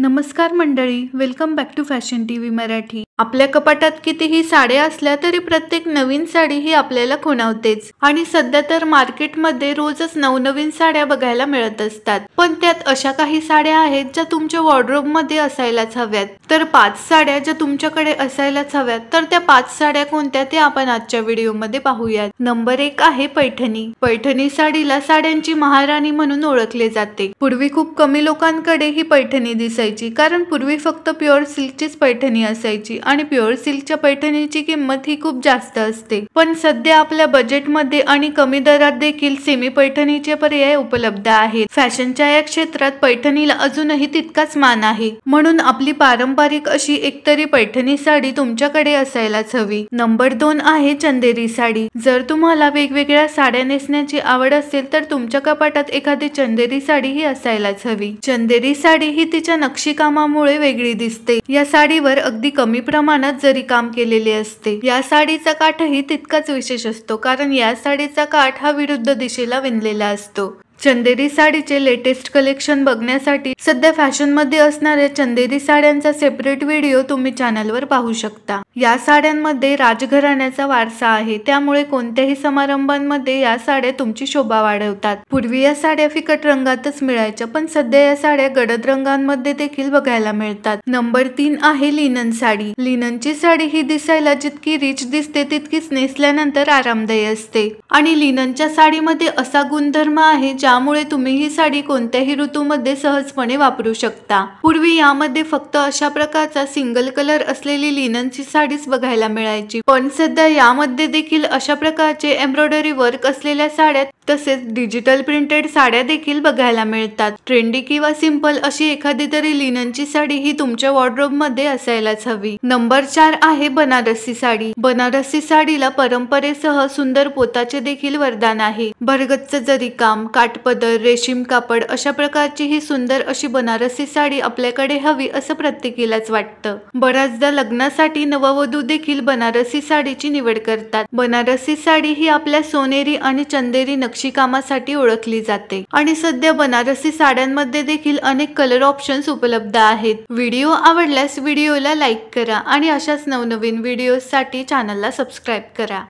नमस्कार मंडळी welcome back to fashion T V Marathi आपल्या कपाटात कितीही साड्या असल्या तरी प्रत्येक नवीन साडी ही आपल्याला खुणावतेच आणि सध्या तर मार्केटमध्ये रोजच नवनवीन साड्या बघायला मिळत असतात पण त्यात अशा काही साड्या आहेत ज्या तुमच्या मध्ये असायलाच हव्यात तर पाच साड्या ज्या तुमच्याकडे असायलाच हव्यात तर त्या पाच साड्या कोणत्या ते आपण आजच्या व्हिडिओमध्ये पाहूयात नंबर एक आहे पैठणी पैठणी साडीला साड्यांची महाराणी म्हणून ओळखले जाते पूर्वी खूप कमी लोकांकडे ही पैठणी दिसायची कारण पूर्वी फक्त प्युअर सिल्कचीच पैठणी असायची आणि प्युअर सिल्कच्या पैठणीची किंमत ही खूप जास्त असते पण सध्या आपल्या बजेटमध्ये आणि कमी दरात देखील सेमी पैठणीचे पर्याय उपलब्ध आहेत फॅशनच्या या क्षेत्रात पैठणीला अजूनही तितकाच मान आहे म्हणून आपली पारंपरिक पारंपरिक अशी एकतरी पैठणी साडी तुमच्याकडे असायलाच हवी नंबर दोन आहे चंदेरी साडी जर तुम्हाला वेगवेगळ्या साड्या नेसण्याची आवड असेल तर तुमच्या कपाटात एखादी चंदेरी साडी ही असायलाच हवी चंदेरी साडी ही तिच्या नक्षीकामामुळे वेगळी दिसते या साडीवर अगदी कमी प्रमाणात जरी काम केलेले असते या साडीचा काठही तितकाच विशेष असतो कारण या साडीचा काठ हा विरुद्ध दिशेला विणलेला असतो चंदेरी साडीचे लेटेस्ट कलेक्शन बघण्यासाठी सध्या फॅशनमध्ये असणाऱ्या चंदेरी साड्यांचा सेपरेट व्हिडिओ तुम्ही चॅनलवर पाहू शकता या साड्यांमध्ये राजघराण्याचा वारसा आहे त्यामुळे कोणत्याही समारंभांमध्ये या साड्या तुमची शोभा वाढवतात पूर्वी या साड्या फिकट रंगातच मिळायच्या पण सध्या या साड्या गडद रंगांमध्ये देखील बघायला मिळतात नंबर तीन आहे लिनन साडी लिननची साडी ही दिसायला जितकी रिच दिसते तितकीच नेसल्यानंतर आरामदायी असते आणि लिननच्या साडीमध्ये असा गुणधर्म आहे ज्यामुळे तुम्ही ही साडी कोणत्याही ऋतूमध्ये सहजपणे वापरू शकता पूर्वी यामध्ये फक्त अशा प्रकारचा सिंगल कलर असलेली लिननची साडीच बघायला मिळायची पण सध्या यामध्ये देखील अशा प्रकारचे एम्ब्रॉयडरी वर्क असलेल्या साड्या तसेच डिजिटल प्रिंटेड साड्या देखील बघायला मिळतात ट्रेंडी किंवा सिंपल अशी एखादी तरी लिननची साडी ही तुमच्या वॉर्ड्रोब मध्ये असायलाच हवी नंबर चार आहे बनारसी साडी बनारसी साडीला परंपरेसह सुंदर पोताचे देखील वरदान आहे भरगच्च काम काटपदर रेशीम कापड अशा प्रकारची ही सुंदर अशी बनारसी साडी आपल्याकडे हवी असं प्रत्येकीलाच वाटतं बऱ्याचदा लग्नासाठी नव वधू देखील बनारसी साडीची निवड करतात बनारसी साडी ही आपल्या सोनेरी आणि चंदेरी नक्षीकामासाठी ओळखली जाते आणि सध्या बनारसी साड्यांमध्ये देखील अनेक कलर ऑप्शन्स उपलब्ध आहेत व्हिडिओ आवडल्यास व्हिडिओला लाईक करा आणि अशाच नवनवीन व्हिडिओ साठी चॅनलला सबस्क्राईब करा